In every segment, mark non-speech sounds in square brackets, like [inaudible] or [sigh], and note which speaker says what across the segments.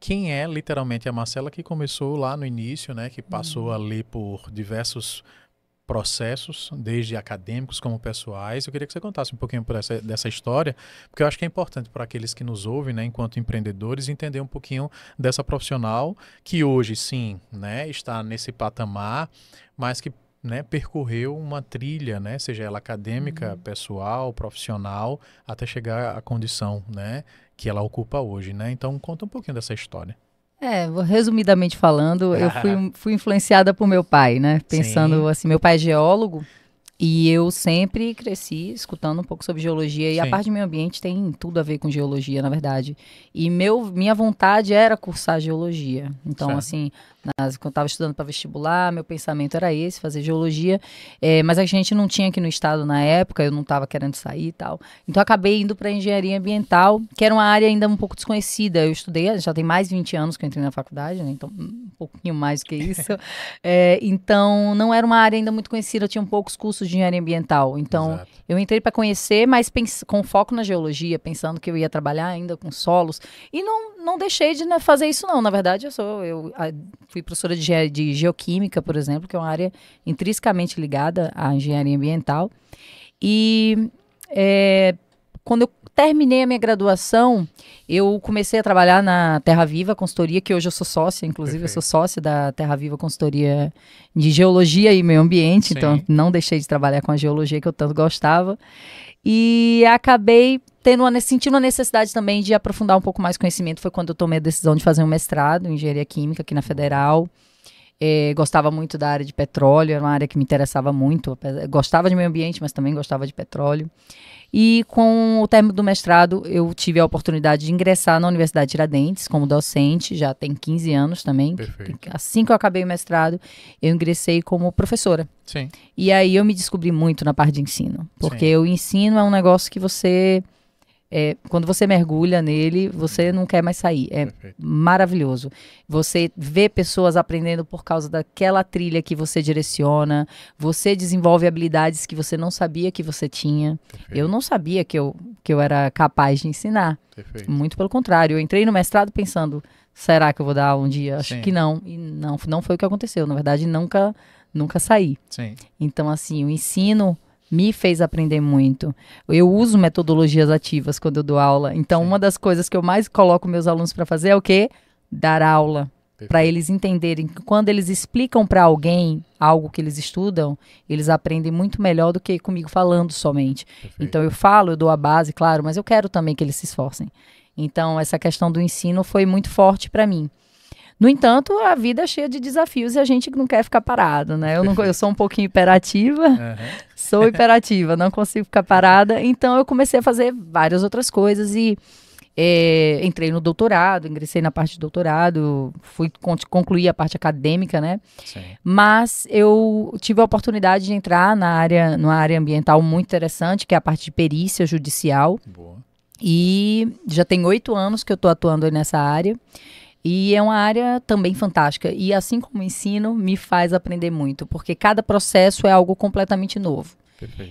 Speaker 1: quem é literalmente é a Marcela que começou lá no início, né, que passou uhum. ali por diversos processos, desde acadêmicos como pessoais. Eu queria que você contasse um pouquinho essa, dessa história, porque eu acho que é importante para aqueles que nos ouvem, né, enquanto empreendedores, entender um pouquinho dessa profissional que hoje, sim, né, está nesse patamar, mas que né, percorreu uma trilha, né, seja ela acadêmica, uhum. pessoal, profissional, até chegar à condição né, que ela ocupa hoje, né? Então conta um pouquinho dessa história. É, resumidamente falando, eu fui, [laughs] fui influenciada por meu pai, né? Pensando Sim. assim, meu pai é geólogo, e eu sempre cresci escutando um pouco sobre geologia. E a parte do meio ambiente tem tudo a ver com geologia, na verdade. E meu, minha vontade era cursar geologia. Então, certo. assim, nas, quando eu estava estudando para vestibular, meu pensamento era esse, fazer geologia. É, mas a gente não tinha aqui no estado na época, eu não estava querendo sair e tal. Então, acabei indo para engenharia ambiental, que era uma área ainda um pouco desconhecida. Eu estudei, já tem mais de 20 anos que eu entrei na faculdade, né? Então, pouquinho mais do que isso. [laughs] é, então, não era uma área ainda muito conhecida, eu tinha poucos cursos de engenharia ambiental. Então, Exato. eu entrei para conhecer, mas com foco na geologia, pensando que eu ia trabalhar ainda com solos. E não, não deixei de né, fazer isso, não. Na verdade, eu sou. Eu a, fui professora de, de geoquímica, por exemplo, que é uma área intrinsecamente ligada à engenharia ambiental. E. É, quando eu terminei a minha graduação, eu comecei a trabalhar na Terra Viva Consultoria, que hoje eu sou sócia, inclusive Perfeito. eu sou sócia da Terra Viva Consultoria de Geologia e Meio Ambiente, então Sim. então não deixei de trabalhar com a geologia que eu tanto gostava. E acabei tendo uma, sentindo a necessidade também de aprofundar um pouco mais conhecimento. Foi quando eu tomei a decisão de fazer um mestrado em Engenharia Química aqui na Federal. É, gostava muito da área de petróleo, era uma área que me interessava muito. Gostava de meio ambiente, mas também gostava de petróleo. E com o término do mestrado, eu tive a oportunidade de ingressar na Universidade Tiradentes como docente, já tem 15 anos também. Perfeito. Assim que eu acabei o mestrado, eu ingressei como professora. Sim. E aí eu me descobri muito na parte de ensino, porque Sim. o ensino é um negócio que você é, quando você mergulha nele, você não quer mais sair. É Perfeito. maravilhoso. Você vê pessoas aprendendo por causa daquela trilha que você direciona, você desenvolve habilidades que você não sabia que você tinha. Perfeito. Eu não sabia que eu, que eu era capaz de ensinar. Perfeito. Muito pelo contrário, eu entrei no mestrado pensando, será que eu vou dar um dia? Acho Sim. que não. E não, não foi o que aconteceu. Na verdade, nunca, nunca saí. Sim. Então, assim, o ensino me fez aprender muito. Eu uso metodologias ativas quando eu dou aula. Então, Sim. uma das coisas que eu mais coloco meus alunos para fazer é o quê? Dar aula. Para eles entenderem que quando eles explicam para alguém algo que eles estudam, eles aprendem muito melhor do que comigo falando somente. Perfeito. Então, eu falo, eu dou a base, claro, mas eu quero também que eles se esforcem. Então, essa questão do ensino foi muito forte para mim. No entanto, a vida é cheia de desafios e a gente não quer ficar parado, né? Eu, não, [laughs] eu sou um pouquinho hiperativa, uhum. sou hiperativa, não consigo ficar parada. Então, eu comecei a fazer várias outras coisas e é, entrei no doutorado, ingressei na parte de doutorado, fui concluir a parte acadêmica, né? Sim. Mas eu tive a oportunidade de entrar na área, numa área ambiental muito interessante, que é a parte de perícia judicial. Boa. E já tem oito anos que eu estou atuando nessa área. E é uma área também fantástica. E assim como o ensino, me faz aprender muito, porque cada processo é algo completamente novo.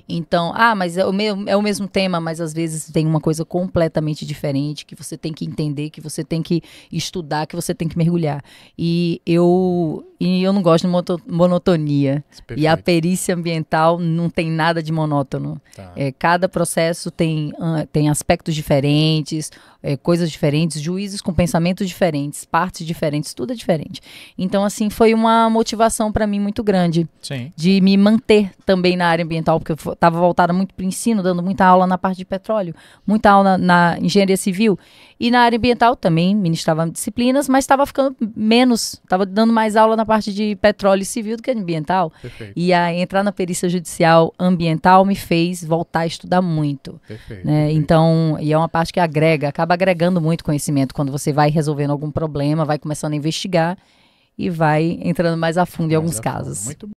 Speaker 1: Então, ah, mas é o, mesmo, é o mesmo tema, mas às vezes tem uma coisa completamente diferente que você tem que entender, que você tem que estudar, que você tem que mergulhar. E eu, e eu não gosto de monotonia. E a perícia ambiental não tem nada de monótono. Tá. É, cada processo tem, ah, tem aspectos diferentes, é, coisas diferentes, juízes com pensamentos diferentes, partes diferentes, tudo é diferente. Então, assim, foi uma motivação para mim muito grande Sim. de me manter também na área ambiental porque eu estava voltada muito para o ensino, dando muita aula na parte de petróleo, muita aula na, na engenharia civil. E na área ambiental também ministrava disciplinas, mas estava ficando menos, estava dando mais aula na parte de petróleo e civil do que ambiental. Perfeito. E a entrar na perícia judicial ambiental me fez voltar a estudar muito. Perfeito, né? perfeito. Então, e é uma parte que agrega, acaba agregando muito conhecimento quando você vai resolvendo algum problema, vai começando a investigar e vai entrando mais a fundo mais em alguns casos. Muito bom.